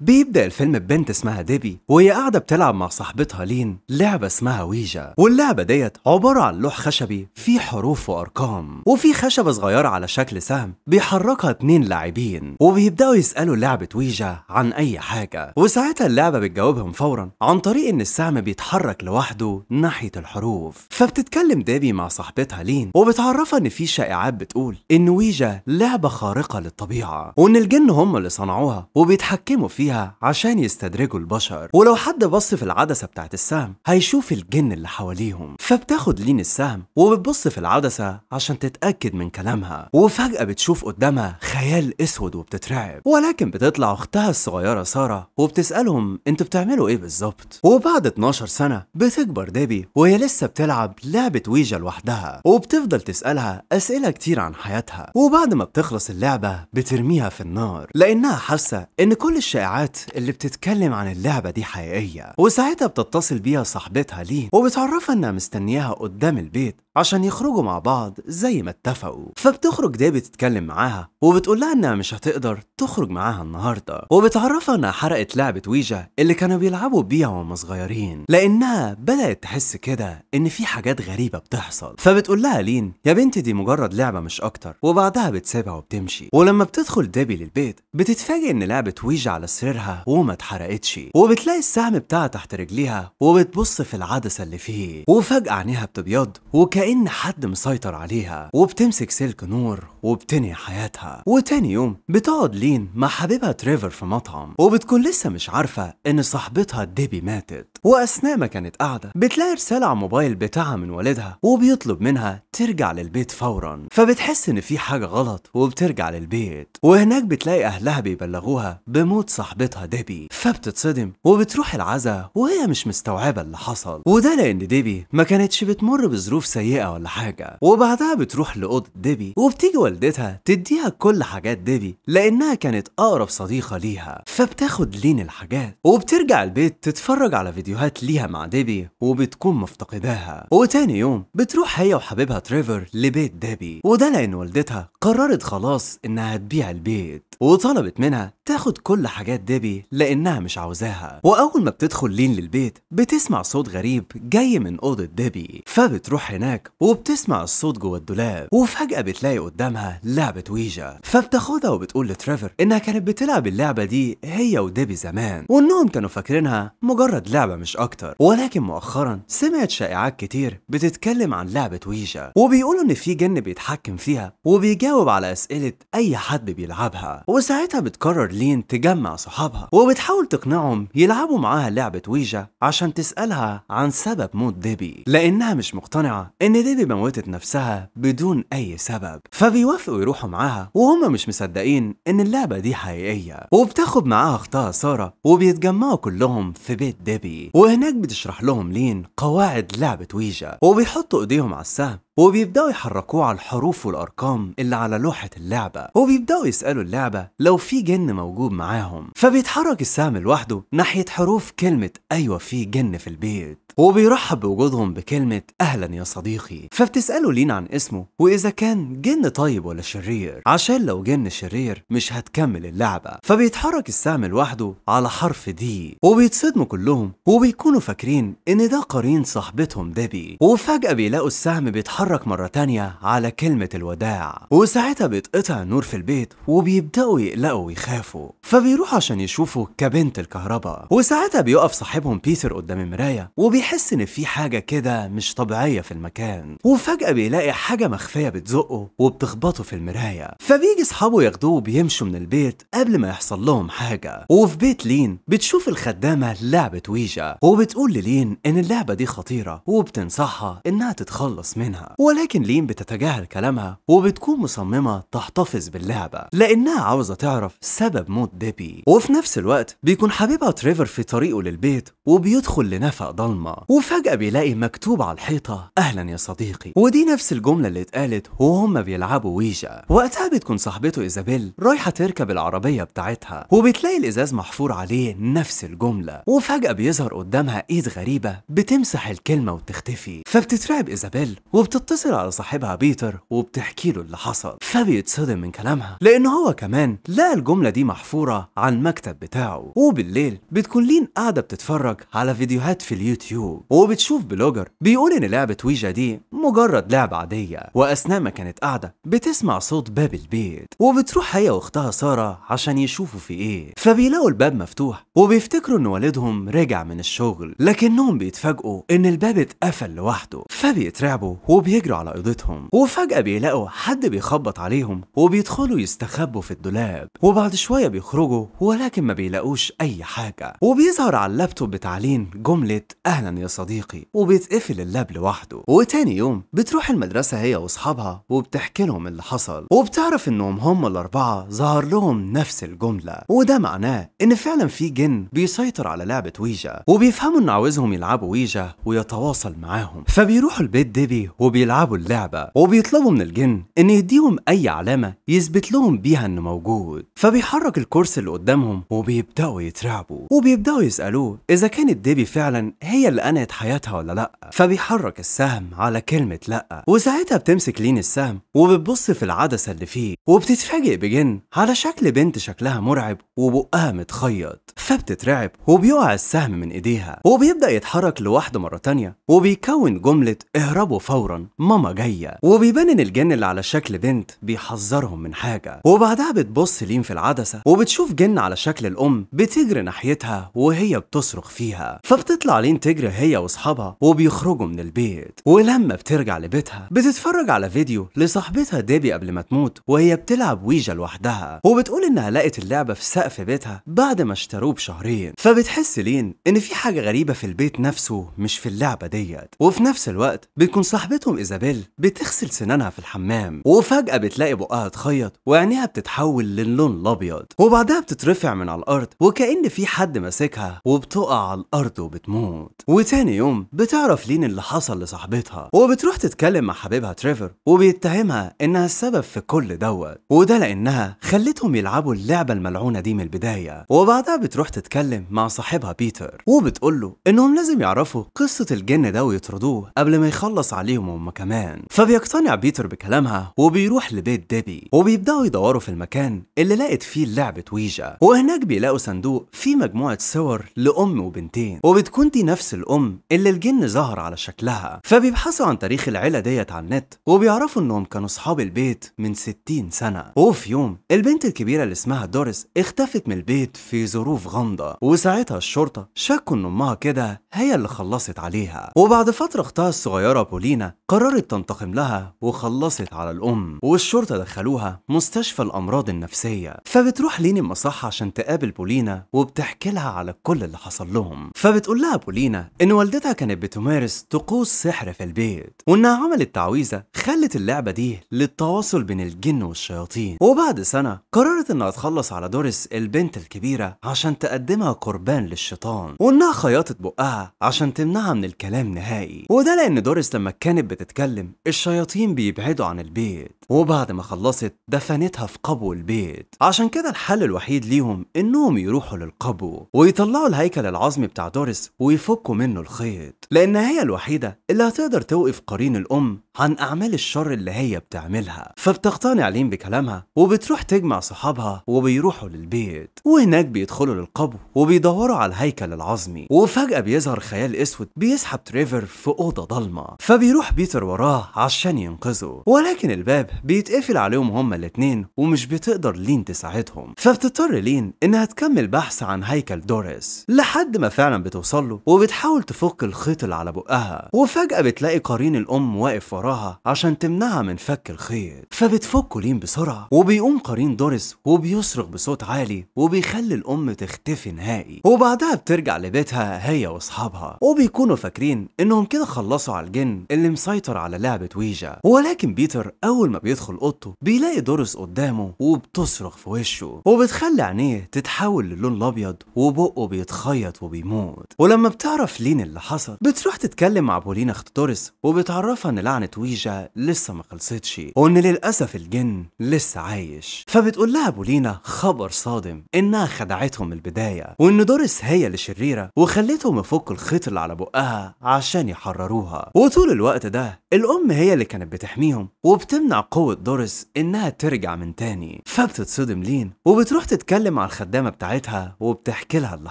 بيبدأ الفيلم ببنت اسمها ديبي وهي قاعدة بتلعب مع صاحبتها لين لعبة اسمها ويجا واللعبة ديت عبارة عن لوح خشبي فيه حروف وأرقام وفي خشبة صغيرة على شكل سهم بيحركها اتنين لاعبين وبيبدأوا يسألوا لعبة ويجا عن أي حاجة وساعتها اللعبة بتجاوبهم فورا عن طريق إن السهم بيتحرك لوحده ناحية الحروف فبتتكلم ديبي مع صاحبتها لين وبتعرفها إن في شائعات بتقول إن ويجا لعبة خارقة للطبيعة وإن الجن هم اللي صنعوها وبيتحكموا فيها فيها عشان يستدرجوا البشر ولو حد بص في العدسة بتاعت السهم هيشوف الجن اللي حواليهم فبتاخد لين السهم وبتبص في العدسة عشان تتأكد من كلامها وفجأة بتشوف قدامها خيال أسود وبتترعب ولكن بتطلع أختها الصغيرة سارة وبتسألهم انتوا بتعملوا ايه بالظبط وبعد 12 سنة بتكبر ديبي وهي لسه بتلعب لعبة ويجا لوحدها وبتفضل تسألها أسئلة كتير عن حياتها وبعد ما بتخلص اللعبة بترميها في النار لأنها حاسة إن كل الشائعات الاشاعات اللي بتتكلم عن اللعبه دي حقيقيه وساعتها بتتصل بيها صاحبتها لين وبتعرفها انها مستنياها قدام البيت عشان يخرجوا مع بعض زي ما اتفقوا فبتخرج ديبي تتكلم معاها وبتقول لها انها مش هتقدر تخرج معاها النهارده وبتعرفها انها حرقت لعبه ويجا اللي كانوا بيلعبوا بيها وهم صغيرين لانها بدات تحس كده ان في حاجات غريبه بتحصل فبتقول لها لين يا بنتي دي مجرد لعبه مش اكتر وبعدها بتسيبها وبتمشي ولما بتدخل ديبي للبيت بتتفاجئ ان لعبه ويجا على سريرها وما اتحرقتش وبتلاقي السهم بتاعها تحت رجليها وبتبص في العدسه اللي فيه وفجاه عينيها بتبيض وك كأن حد مسيطر عليها وبتمسك سلك نور وبتنهي حياتها وتاني يوم بتقعد لين مع حبيبها تريفر في مطعم وبتكون لسه مش عارفة إن صاحبتها ديبي ماتت وأثناء ما كانت قاعدة بتلاقي رسالة على الموبايل بتاعها من والدها وبيطلب منها ترجع للبيت فورا فبتحس إن في حاجة غلط وبترجع للبيت وهناك بتلاقي أهلها بيبلغوها بموت صاحبتها ديبي فبتتصدم وبتروح العزاء وهي مش مستوعبة اللي حصل وده لأن ديبي ما كانتش بتمر بظروف سيئة دقيقة ولا حاجة وبعدها بتروح لأوضة ديبي وبتيجي والدتها تديها كل حاجات ديبي لأنها كانت أقرب صديقة ليها فبتاخد لين الحاجات وبترجع البيت تتفرج على فيديوهات ليها مع ديبي وبتكون مفتقداها وتاني يوم بتروح هي وحبيبها تريفر لبيت ديبي وده لأن والدتها قررت خلاص إنها تبيع البيت وطلبت منها تاخد كل حاجات ديبي لأنها مش عاوزاها وأول ما بتدخل لين للبيت بتسمع صوت غريب جاي من أوضة ديبي فبتروح هناك وبتسمع الصوت جوه الدولاب وفجأة بتلاقي قدامها لعبة ويجا فبتاخدها وبتقول لتريفر إنها كانت بتلعب اللعبة دي هي وديبي زمان وإنهم كانوا فاكرينها مجرد لعبة مش أكتر ولكن مؤخرا سمعت شائعات كتير بتتكلم عن لعبة ويجا وبيقولوا إن في جن بيتحكم فيها وبيجاوب على أسئلة أي حد بيلعبها وساعتها بتقرر شارلين تجمع صحابها وبتحاول تقنعهم يلعبوا معاها لعبة ويجا عشان تسألها عن سبب موت ديبي لأنها مش مقتنعة إن ديبي موتت نفسها بدون أي سبب فبيوافقوا يروحوا معاها وهم مش مصدقين إن اللعبة دي حقيقية وبتاخد معاها أختها سارة وبيتجمعوا كلهم في بيت ديبي وهناك بتشرح لهم لين قواعد لعبة ويجا وبيحطوا إيديهم على السهم وبيبدأوا يحركوه على الحروف والأرقام اللي على لوحة اللعبة وبيبدأوا يسألوا اللعبة لو في جن موجود معاهم فبيتحرك السهم لوحده ناحية حروف كلمة أيوة في جن في البيت وبيرحب بوجودهم بكلمة أهلا يا صديقي فبتسأله لين عن اسمه وإذا كان جن طيب ولا شرير عشان لو جن شرير مش هتكمل اللعبة فبيتحرك السهم لوحده على حرف دي وبيتصدموا كلهم وبيكونوا فاكرين إن ده قرين صاحبتهم دبي وفجأة بيلاقوا السهم بيتحرك بيتحرك مرة تانية على كلمة الوداع وساعتها بيتقطع النور في البيت وبيبدأوا يقلقوا ويخافوا فبيروح عشان يشوفوا كبنت الكهرباء وساعتها بيقف صاحبهم بيتر قدام المراية وبيحس إن في حاجة كده مش طبيعية في المكان وفجأة بيلاقي حاجة مخفية بتزقه وبتخبطه في المراية فبيجي أصحابه ياخدوه وبيمشوا من البيت قبل ما يحصل لهم حاجة وفي بيت لين بتشوف الخدامة لعبة ويجا وبتقول للين إن اللعبة دي خطيرة وبتنصحها إنها تتخلص منها ولكن لين بتتجاهل كلامها وبتكون مصممة تحتفظ باللعبة لأنها عاوزة تعرف سبب موت ديبي وفي نفس الوقت بيكون حبيبها تريفر في طريقه للبيت وبيدخل لنفق ضلمة وفجأة بيلاقي مكتوب على الحيطة أهلا يا صديقي ودي نفس الجملة اللي اتقالت وهم بيلعبوا ويجا وقتها بتكون صاحبته إيزابيل رايحة تركب العربية بتاعتها وبتلاقي الإزاز محفور عليه نفس الجملة وفجأة بيظهر قدامها إيد غريبة بتمسح الكلمة وتختفي فبتترعب إيزابيل وبت بتتصل على صاحبها بيتر وبتحكي له اللي حصل فبيتصدم من كلامها لأن هو كمان لقى الجملة دي محفورة عن المكتب بتاعه وبالليل بتكون لين قاعدة بتتفرج على فيديوهات في اليوتيوب وبتشوف بلوجر بيقول إن لعبة ويجا دي مجرد لعبة عادية وأثناء ما كانت قاعدة بتسمع صوت باب البيت وبتروح هي وأختها سارة عشان يشوفوا في إيه فبيلاقوا الباب مفتوح وبيفتكروا إن والدهم رجع من الشغل لكنهم بيتفاجئوا إن الباب اتقفل لوحده فبيترعبوا وبي بيجروا على أوضتهم وفجأة بيلاقوا حد بيخبط عليهم وبيدخلوا يستخبوا في الدولاب وبعد شوية بيخرجوا ولكن ما بيلاقوش أي حاجة وبيظهر على اللابتوب بتاع لين جملة أهلا يا صديقي وبيتقفل اللاب لوحده وتاني يوم بتروح المدرسة هي وأصحابها وبتحكي لهم اللي حصل وبتعرف إنهم هم الأربعة ظهر لهم نفس الجملة وده معناه إن فعلا في جن بيسيطر على لعبة ويجا وبيفهموا إن عاوزهم يلعبوا ويجا ويتواصل معاهم فبيروحوا البيت ديبي وبي بيلعبوا اللعبة وبيطلبوا من الجن إن يديهم أي علامة يثبت لهم بيها إنه موجود فبيحرك الكرسي اللي قدامهم وبيبدأوا يترعبوا وبيبدأوا يسألوه إذا كانت ديبي فعلا هي اللي أنهت حياتها ولا لأ فبيحرك السهم على كلمة لأ وساعتها بتمسك لين السهم وبتبص في العدسة اللي فيه وبتتفاجئ بجن على شكل بنت شكلها مرعب وبقها متخيط فبتترعب وبيقع السهم من إيديها وبيبدأ يتحرك لوحده مرة تانية وبيكون جملة اهربوا فورا ماما جايه وبيبان ان الجن اللي على شكل بنت بيحذرهم من حاجه وبعدها بتبص لين في العدسه وبتشوف جن على شكل الام بتجري ناحيتها وهي بتصرخ فيها فبتطلع لين تجري هي واصحابها وبيخرجوا من البيت ولما بترجع لبيتها بتتفرج على فيديو لصاحبتها ديبي قبل ما تموت وهي بتلعب ويجا لوحدها وبتقول انها لقت اللعبه في سقف بيتها بعد ما اشتروه بشهرين فبتحس لين ان في حاجه غريبه في البيت نفسه مش في اللعبه ديت وفي نفس الوقت بتكون صاحبته يوم إيزابيل بتغسل سنانها في الحمام وفجأة بتلاقي بقها اتخيط وعينيها بتتحول للون الأبيض وبعدها بتترفع من على الأرض وكأن في حد ماسكها وبتقع على الأرض وبتموت وتاني يوم بتعرف لين اللي حصل لصاحبتها وبتروح تتكلم مع حبيبها تريفر وبيتهمها إنها السبب في كل دوت وده لأنها خلتهم يلعبوا اللعبة الملعونة دي من البداية وبعدها بتروح تتكلم مع صاحبها بيتر وبتقول له إنهم لازم يعرفوا قصة الجن ده ويطردوه قبل ما يخلص عليهم هم كمان فبيقتنع بيتر بكلامها وبيروح لبيت ديبي وبيبداوا يدوروا في المكان اللي لقت فيه لعبة ويجا وهناك بيلاقوا صندوق فيه مجموعة صور لأم وبنتين وبتكون دي نفس الأم اللي الجن ظهر على شكلها فبيبحثوا عن تاريخ العيلة ديت على النت وبيعرفوا إنهم كانوا أصحاب البيت من 60 سنة وفي يوم البنت الكبيرة اللي اسمها دوريس اختفت من البيت في ظروف غامضة وساعتها الشرطة شكوا إن أمها كده هي اللي خلصت عليها وبعد فترة أختها الصغيرة بولينا قررت تنتقم لها وخلصت على الأم والشرطة دخلوها مستشفى الأمراض النفسية فبتروح لين المصحة عشان تقابل بولينا وبتحكي لها على كل اللي حصل لهم فبتقول لها بولينا إن والدتها كانت بتمارس طقوس سحر في البيت وإنها عملت تعويذة خلت اللعبة دي للتواصل بين الجن والشياطين وبعد سنة قررت إنها تخلص على دوريس البنت الكبيرة عشان تقدمها قربان للشيطان وإنها خيطت بقها عشان تمنعها من الكلام نهائي وده لأن دوريس لما كانت تتكلم الشياطين بيبعدوا عن البيت وبعد ما خلصت دفنتها في قبو البيت عشان كده الحل الوحيد ليهم انهم يروحوا للقبو ويطلعوا الهيكل العظمي بتاع دوريس ويفكوا منه الخيط لان هي الوحيده اللي هتقدر توقف قرين الام عن أعمال الشر اللي هي بتعملها فبتقتنع لين بكلامها وبتروح تجمع صحابها وبيروحوا للبيت وهناك بيدخلوا للقبو وبيدوروا على الهيكل العظمي وفجأة بيظهر خيال أسود بيسحب تريفر في أوضة ضلمة فبيروح بيتر وراه عشان ينقذه ولكن الباب بيتقفل عليهم هما الاتنين ومش بتقدر لين تساعدهم فبتضطر لين إنها تكمل بحث عن هيكل دوريس لحد ما فعلا بتوصله وبتحاول تفك الخيط اللي على بقها وفجأة بتلاقي قرين الأم واقف وراه وراها عشان تمنعها من فك الخيط فبتفك كولين بسرعة وبيقوم قرين دوريس وبيصرخ بصوت عالي وبيخلي الأم تختفي نهائي وبعدها بترجع لبيتها هي وأصحابها وبيكونوا فاكرين إنهم كده خلصوا على الجن اللي مسيطر على لعبة ويجا ولكن بيتر أول ما بيدخل أوضته بيلاقي دوريس قدامه وبتصرخ في وشه وبتخلي عينيه تتحول للون الأبيض وبقه بيتخيط وبيموت ولما بتعرف لين اللي حصل بتروح تتكلم مع بولينا اخت دوريس وبتعرفها إن لعنة ويجا لسه ما خلصتش وان للاسف الجن لسه عايش فبتقول لها بولينا خبر صادم انها خدعتهم من البدايه وان دوريس هي اللي شريره وخلتهم يفكوا الخيط اللي على بقها عشان يحرروها وطول الوقت ده الام هي اللي كانت بتحميهم وبتمنع قوه دوريس انها ترجع من تاني فبتتصدم لين وبتروح تتكلم مع الخدامه بتاعتها وبتحكي لها اللي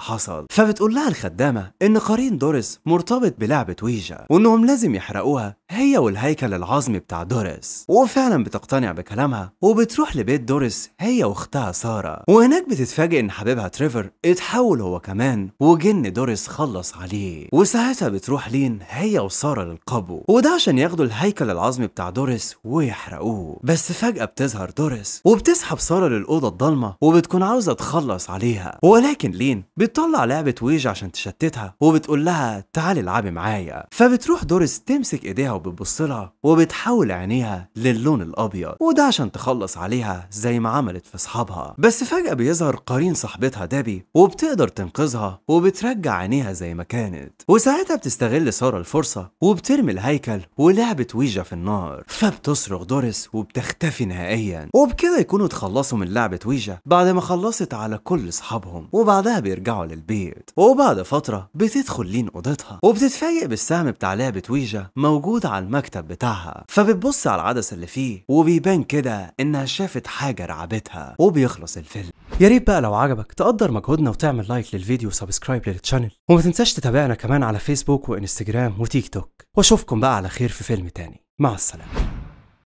حصل فبتقول لها الخدامه ان قرين دوريس مرتبط بلعبه ويجا وانهم لازم يحرقوها هي والهيكل الهيكل العظمي بتاع دوريس وفعلا بتقتنع بكلامها وبتروح لبيت دوريس هي واختها ساره وهناك بتتفاجئ ان حبيبها تريفر اتحول هو كمان وجن دوريس خلص عليه وساعتها بتروح لين هي وساره للقبو وده عشان ياخدوا الهيكل العظمي بتاع دوريس ويحرقوه بس فجاه بتظهر دوريس وبتسحب ساره للاوضه الضلمه وبتكون عاوزه تخلص عليها ولكن لين بتطلع لعبه ويج عشان تشتتها وبتقول لها تعالي العبي معايا فبتروح دوريس تمسك ايديها وبتبص لها وبتحول عينيها للون الأبيض وده عشان تخلص عليها زي ما عملت في أصحابها بس فجأة بيظهر قرين صاحبتها دابي وبتقدر تنقذها وبترجع عينيها زي ما كانت وساعتها بتستغل سارة الفرصة وبترمي الهيكل ولعبة ويجا في النار فبتصرخ دوريس وبتختفي نهائيا وبكده يكونوا اتخلصوا من لعبة ويجا بعد ما خلصت على كل أصحابهم وبعدها بيرجعوا للبيت وبعد فترة بتدخل لين أوضتها وبتتفاجئ بالسهم بتاع لعبة ويجا موجود على المكتب بتاعها فبتبص على العدسة اللي فيه وبيبان كده انها شافت حاجة رعبتها وبيخلص الفيلم يا ريت بقى لو عجبك تقدر مجهودنا وتعمل لايك للفيديو وسبسكرايب للتشانل وما تنساش تتابعنا كمان على فيسبوك وانستجرام وتيك توك واشوفكم بقى على خير في فيلم تاني مع السلامة